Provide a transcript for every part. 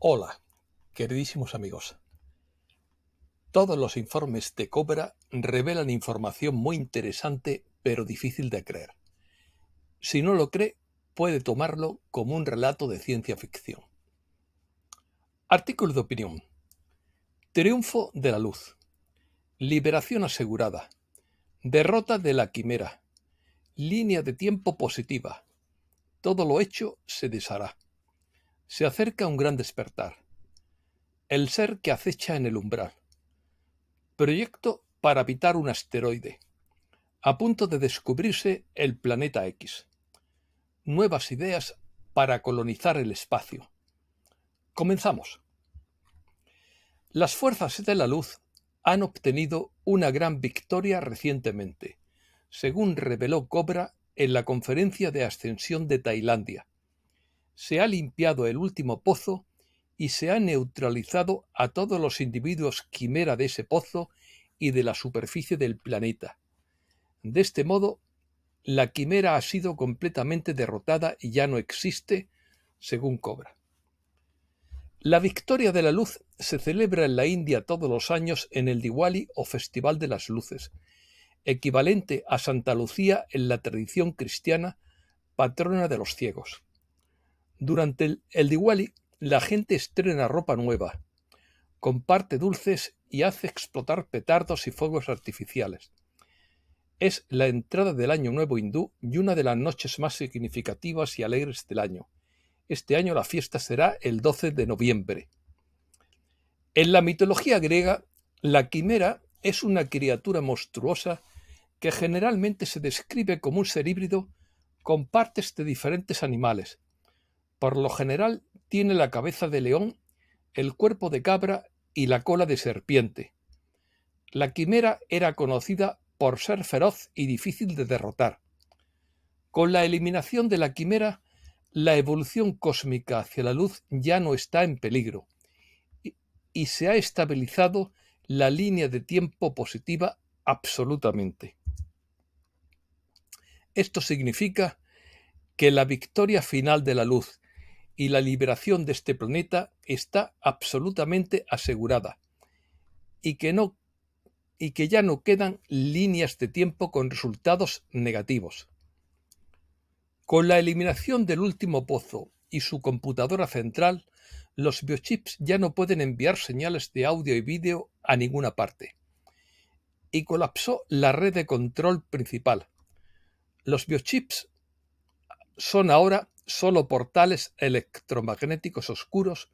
Hola, queridísimos amigos. Todos los informes de Cobra revelan información muy interesante pero difícil de creer. Si no lo cree, puede tomarlo como un relato de ciencia ficción. Artículo de opinión. Triunfo de la luz. Liberación asegurada. Derrota de la quimera. Línea de tiempo positiva. Todo lo hecho se deshará. Se acerca un gran despertar. El ser que acecha en el umbral. Proyecto para habitar un asteroide. A punto de descubrirse el planeta X. Nuevas ideas para colonizar el espacio. Comenzamos. Las fuerzas de la luz han obtenido una gran victoria recientemente, según reveló Cobra en la conferencia de ascensión de Tailandia, se ha limpiado el último pozo y se ha neutralizado a todos los individuos quimera de ese pozo y de la superficie del planeta. De este modo, la quimera ha sido completamente derrotada y ya no existe, según Cobra. La victoria de la luz se celebra en la India todos los años en el Diwali o Festival de las Luces, equivalente a Santa Lucía en la tradición cristiana, patrona de los ciegos. Durante el, Diwali, la gente estrena ropa nueva, comparte dulces y hace explotar petardos y fuegos artificiales. Es la entrada del Año Nuevo hindú y una de las noches más significativas y alegres del año. Este año la fiesta será el 12 de noviembre. En la mitología griega, la quimera es una criatura monstruosa que generalmente se describe como un ser híbrido con partes de diferentes animales, por lo general tiene la cabeza de león, el cuerpo de cabra y la cola de serpiente. La quimera era conocida por ser feroz y difícil de derrotar. Con la eliminación de la quimera, la evolución cósmica hacia la luz ya no está en peligro y se ha estabilizado la línea de tiempo positiva absolutamente. Esto significa que la victoria final de la luz y la liberación de este planeta está absolutamente asegurada y que no y que ya no quedan líneas de tiempo con resultados negativos. Con la eliminación del último pozo y su computadora central, los biochips ya no pueden enviar señales de audio y vídeo a ninguna parte. Y colapsó la red de control principal. Los biochips son ahora solo portales electromagnéticos oscuros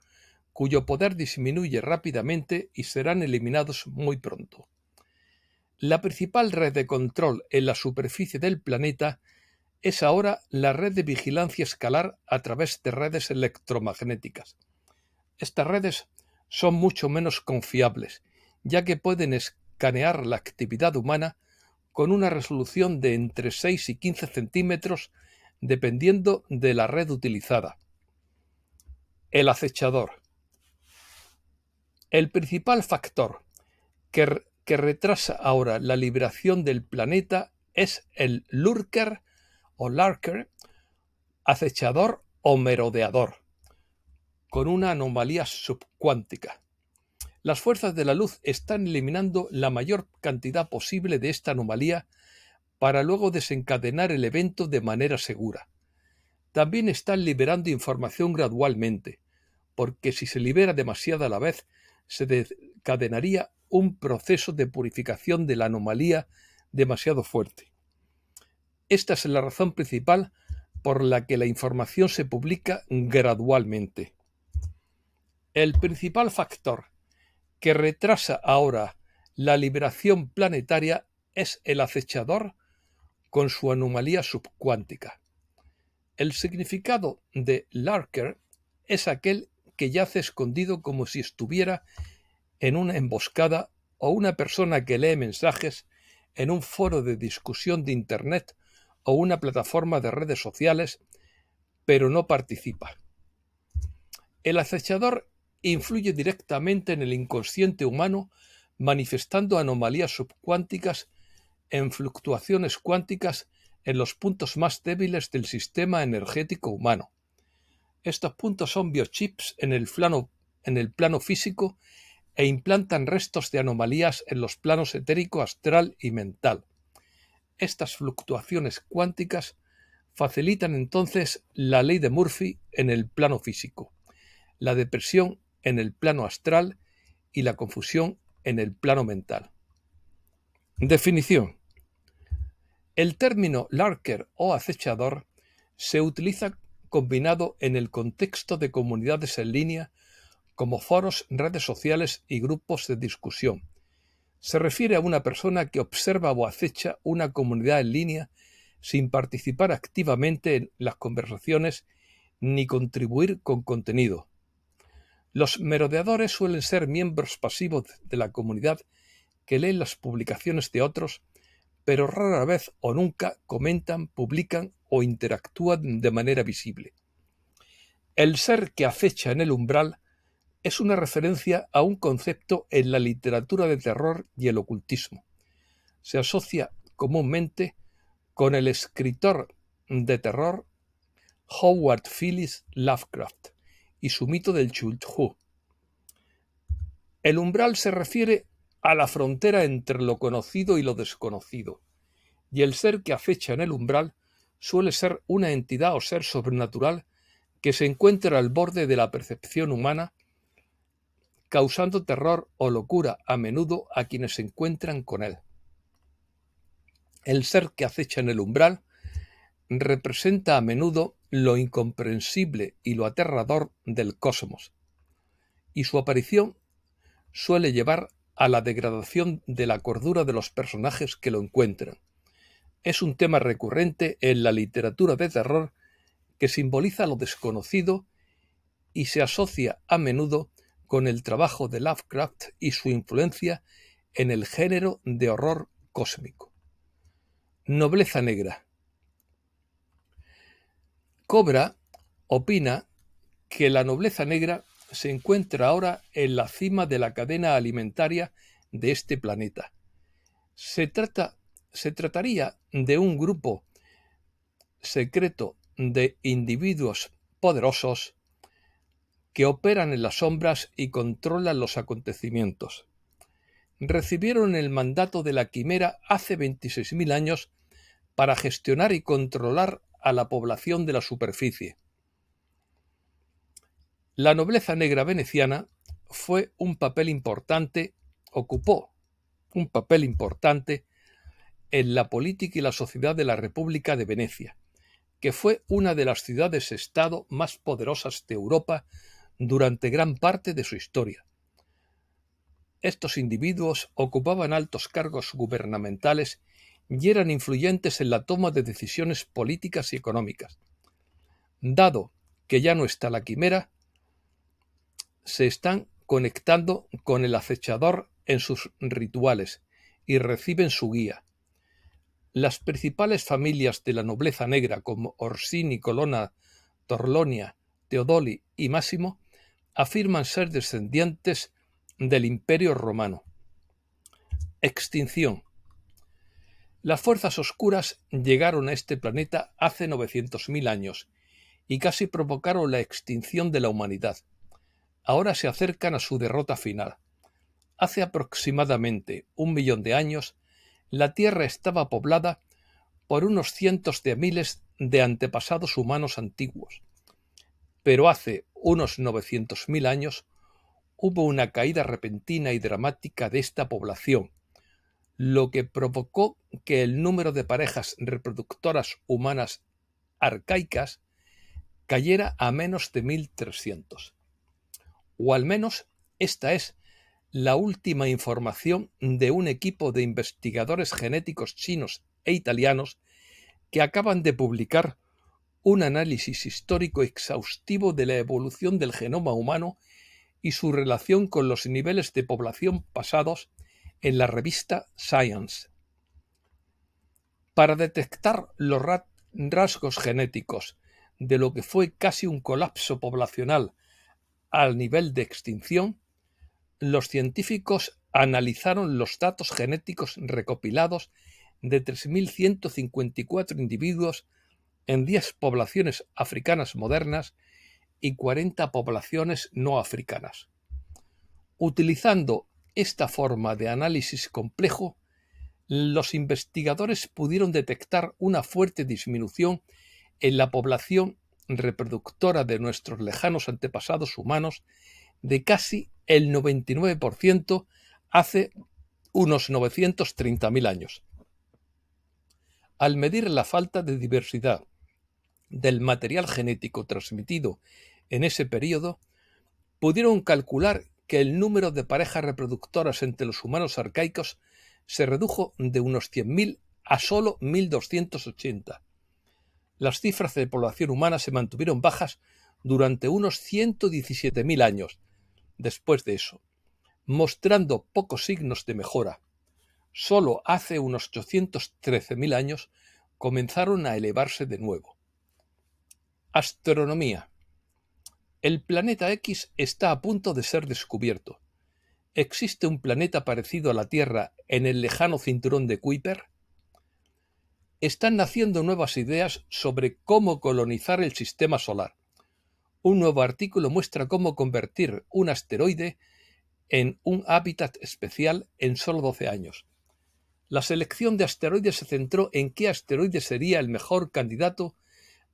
cuyo poder disminuye rápidamente y serán eliminados muy pronto. La principal red de control en la superficie del planeta es ahora la red de vigilancia escalar a través de redes electromagnéticas. Estas redes son mucho menos confiables, ya que pueden escanear la actividad humana con una resolución de entre 6 y 15 centímetros dependiendo de la red utilizada. El acechador. El principal factor que, retrasa ahora la liberación del planeta es el lurker o larker, acechador o merodeador, con una anomalía subcuántica. Las fuerzas de la luz están eliminando la mayor cantidad posible de esta anomalía para luego desencadenar el evento de manera segura. También están liberando información gradualmente, porque si se libera demasiada a la vez, se desencadenaría un proceso de purificación de la anomalía demasiado fuerte. Esta es la razón principal por la que la información se publica gradualmente. El principal factor que retrasa ahora la liberación planetaria es el acechador con su anomalía subcuántica. El significado de Larker es aquel que yace escondido como si estuviera en una emboscada o una persona que lee mensajes en un foro de discusión de Internet o una plataforma de redes sociales, pero no participa. El acechador influye directamente en el inconsciente humano manifestando anomalías subcuánticas en fluctuaciones cuánticas en los puntos más débiles del sistema energético humano. Estos puntos son biochips en el plano, en el plano físico e implantan restos de anomalías en los planos etérico, astral y mental. Estas fluctuaciones cuánticas facilitan entonces la ley de Murphy en el plano físico, la depresión en el plano astral y la confusión en el plano mental. Definición. El término Larker o acechador se utiliza combinado en el contexto de comunidades en línea como foros, redes sociales y grupos de discusión. Se refiere a una persona que observa o acecha una comunidad en línea sin participar activamente en las conversaciones ni contribuir con contenido. Los merodeadores suelen ser miembros pasivos de la comunidad que leen las publicaciones de otros, pero rara vez o nunca comentan, publican o interactúan de manera visible. El ser que acecha en el umbral es una referencia a un concepto en la literatura de terror y el ocultismo. Se asocia comúnmente con el escritor de terror Howard Phillips Lovecraft y su mito del Chulthu. El umbral se refiere a la frontera entre lo conocido y lo desconocido, y el ser que acecha en el umbral suele ser una entidad o ser sobrenatural que se encuentra al borde de la percepción humana, causando terror o locura a menudo a quienes se encuentran con él. El ser que acecha en el umbral representa a menudo lo incomprensible y lo aterrador del cosmos, y su aparición suele llevar a la degradación de la cordura de los personajes que lo encuentran. Es un tema recurrente en la literatura de terror que simboliza lo desconocido y se asocia a menudo con el trabajo de Lovecraft y su influencia en el género de horror cósmico. Nobleza negra. Cobra opina que la nobleza negra se encuentra ahora en la cima de la cadena alimentaria de este planeta. Se, trata, se trataría de un grupo secreto de individuos poderosos que operan en las sombras y controlan los acontecimientos. Recibieron el mandato de la Quimera hace 26.000 años para gestionar y controlar a la población de la superficie. La nobleza negra veneciana fue un papel importante, ocupó un papel importante en la política y la sociedad de la República de Venecia, que fue una de las ciudades-estado más poderosas de Europa durante gran parte de su historia. Estos individuos ocupaban altos cargos gubernamentales y eran influyentes en la toma de decisiones políticas y económicas. Dado que ya no está la quimera, se están conectando con el acechador en sus rituales y reciben su guía. Las principales familias de la nobleza negra como Orsini, Colonna, Torlonia, Teodoli y Máximo afirman ser descendientes del Imperio romano. Extinción. Las fuerzas oscuras llegaron a este planeta hace 900.000 años y casi provocaron la extinción de la humanidad ahora se acercan a su derrota final. Hace aproximadamente un millón de años, la Tierra estaba poblada por unos cientos de miles de antepasados humanos antiguos. Pero hace unos 900.000 años hubo una caída repentina y dramática de esta población, lo que provocó que el número de parejas reproductoras humanas arcaicas cayera a menos de 1300 o al menos esta es la última información de un equipo de investigadores genéticos chinos e italianos que acaban de publicar un análisis histórico exhaustivo de la evolución del genoma humano y su relación con los niveles de población pasados en la revista Science. Para detectar los rasgos genéticos de lo que fue casi un colapso poblacional al nivel de extinción, los científicos analizaron los datos genéticos recopilados de 3.154 individuos en 10 poblaciones africanas modernas y 40 poblaciones no africanas. Utilizando esta forma de análisis complejo, los investigadores pudieron detectar una fuerte disminución en la población reproductora de nuestros lejanos antepasados humanos de casi el 99% hace unos 930.000 años. Al medir la falta de diversidad del material genético transmitido en ese periodo, pudieron calcular que el número de parejas reproductoras entre los humanos arcaicos se redujo de unos 100.000 a solo 1.280, las cifras de población humana se mantuvieron bajas durante unos 117.000 años después de eso, mostrando pocos signos de mejora. Solo hace unos 813.000 años comenzaron a elevarse de nuevo. Astronomía. El planeta X está a punto de ser descubierto. ¿Existe un planeta parecido a la Tierra en el lejano cinturón de Kuiper? están naciendo nuevas ideas sobre cómo colonizar el sistema solar. Un nuevo artículo muestra cómo convertir un asteroide en un hábitat especial en solo 12 años. La selección de asteroides se centró en qué asteroide sería el mejor candidato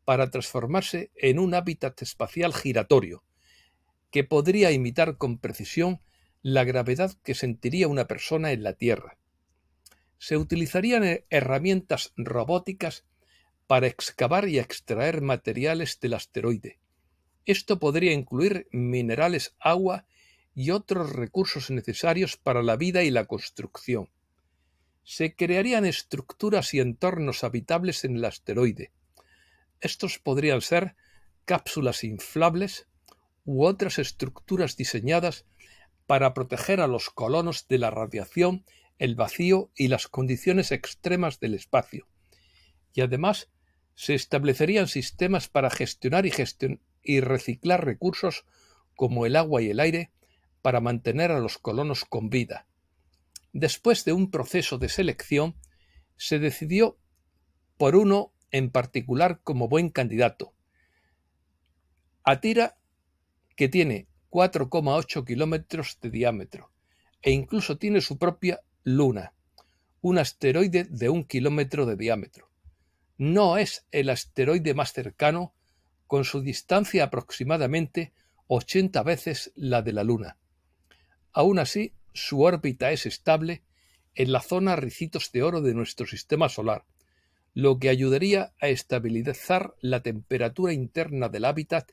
para transformarse en un hábitat espacial giratorio, que podría imitar con precisión la gravedad que sentiría una persona en la Tierra se utilizarían eh, herramientas robóticas para excavar y extraer materiales del asteroide. Esto podría incluir minerales, agua y otros recursos necesarios para la vida y la construcción. Se crearían estructuras y entornos habitables en el asteroide. Estos podrían ser cápsulas inflables u otras estructuras diseñadas para proteger a los colonos de la radiación el vacío y las condiciones extremas del espacio. Y además se establecerían sistemas para gestionar y, reciclar recursos como el agua y el aire para mantener a los colonos con vida. Después de un proceso de selección, se decidió por uno en particular como buen candidato. Atira, que tiene 4,8 kilómetros de diámetro, e incluso tiene su propia Luna, un asteroide de un kilómetro de diámetro. No es el asteroide más cercano, con su distancia aproximadamente 80 veces la de la Luna. Aún así, su órbita es estable en la zona Ricitos de Oro de nuestro sistema solar, lo que ayudaría a estabilizar la temperatura interna del hábitat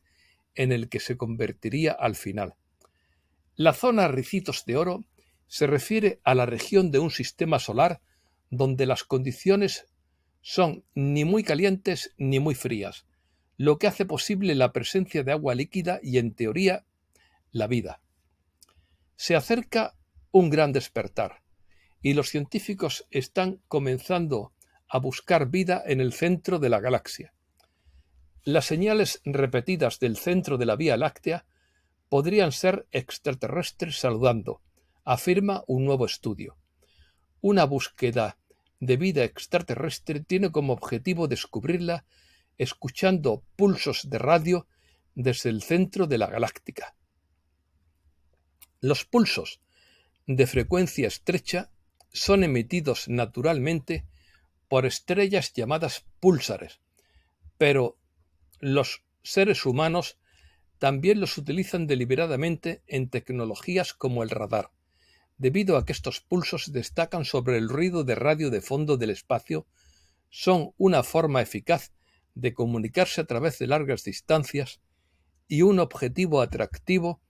en el que se convertiría al final. La zona Ricitos de Oro se refiere a la región de un sistema solar donde las condiciones son ni muy calientes ni muy frías, lo que hace posible la presencia de agua líquida y, en teoría, la vida. Se acerca un gran despertar, y los científicos están comenzando a buscar vida en el centro de la galaxia. Las señales repetidas del centro de la Vía Láctea podrían ser extraterrestres saludando, afirma un nuevo estudio. Una búsqueda de vida extraterrestre tiene como objetivo descubrirla escuchando pulsos de radio desde el centro de la galáctica. Los pulsos de frecuencia estrecha son emitidos naturalmente por estrellas llamadas púlsares, pero los seres humanos también los utilizan deliberadamente en tecnologías como el radar debido a que estos pulsos destacan sobre el ruido de radio de fondo del espacio, son una forma eficaz de comunicarse a través de largas distancias y un objetivo atractivo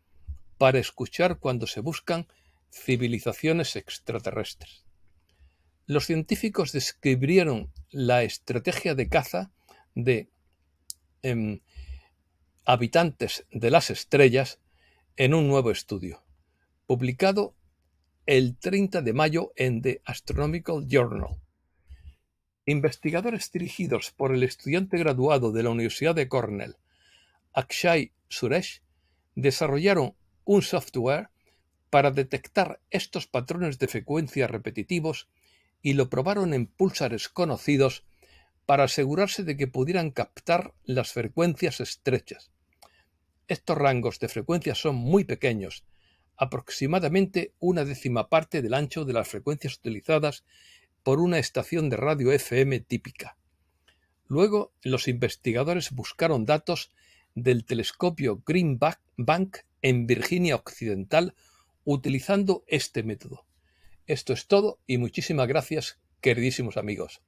para escuchar cuando se buscan civilizaciones extraterrestres. Los científicos describieron la estrategia de caza de em, habitantes de las estrellas en un nuevo estudio, publicado el 30 de mayo en The Astronomical Journal. Investigadores dirigidos por el estudiante graduado de la Universidad de Cornell, Akshay Suresh, desarrollaron un software para detectar estos patrones de frecuencia repetitivos y lo probaron en pulsares conocidos para asegurarse de que pudieran captar las frecuencias estrechas. Estos rangos de frecuencia son muy pequeños, aproximadamente una décima parte del ancho de las frecuencias utilizadas por una estación de radio FM típica. Luego, los investigadores buscaron datos del telescopio Green Bank en Virginia Occidental utilizando este método. Esto es todo y muchísimas gracias, queridísimos amigos.